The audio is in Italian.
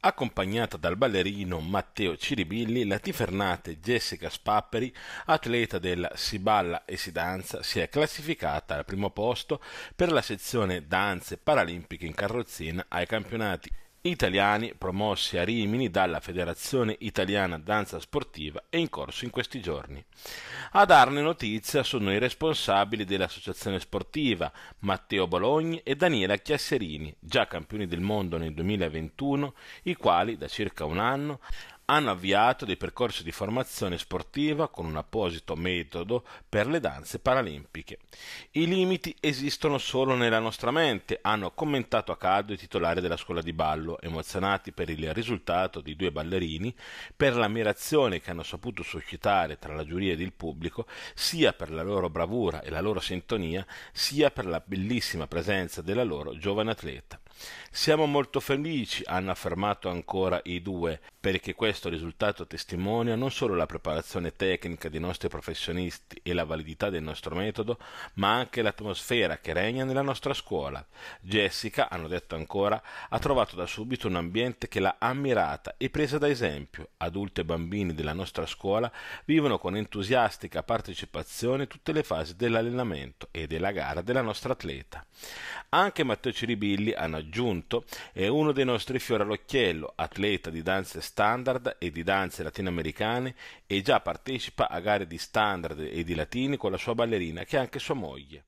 accompagnata dal ballerino Matteo Ciribilli, la tifernate Jessica Spapperi, atleta della Si balla e si danza, si è classificata al primo posto per la sezione danze paralimpiche in carrozzina ai campionati italiani promossi a Rimini dalla Federazione Italiana Danza Sportiva è in corso in questi giorni. A darne notizia sono i responsabili dell'associazione sportiva Matteo Bologni e Daniela Chiasserini, già campioni del mondo nel 2021, i quali da circa un anno hanno avviato dei percorsi di formazione sportiva con un apposito metodo per le danze paralimpiche. I limiti esistono solo nella nostra mente, hanno commentato a caldo i titolari della scuola di ballo, emozionati per il risultato di due ballerini, per l'ammirazione che hanno saputo suscitare tra la giuria ed il pubblico, sia per la loro bravura e la loro sintonia, sia per la bellissima presenza della loro giovane atleta. Siamo molto felici, hanno affermato ancora i due, perché questo risultato testimonia non solo la preparazione tecnica dei nostri professionisti e la validità del nostro metodo, ma anche l'atmosfera che regna nella nostra scuola. Jessica, hanno detto ancora, ha trovato da subito un ambiente che l'ha ammirata e presa da esempio. Adulti e bambini della nostra scuola vivono con entusiastica partecipazione tutte le fasi dell'allenamento e della gara della nostra atleta. Anche Matteo Ciribilli, hanno aggiunto, è uno dei nostri fiori all'occhiello, atleta di danze standard e di danze latinoamericane e già partecipa a gare di standard e di latini con la sua ballerina che è anche sua moglie.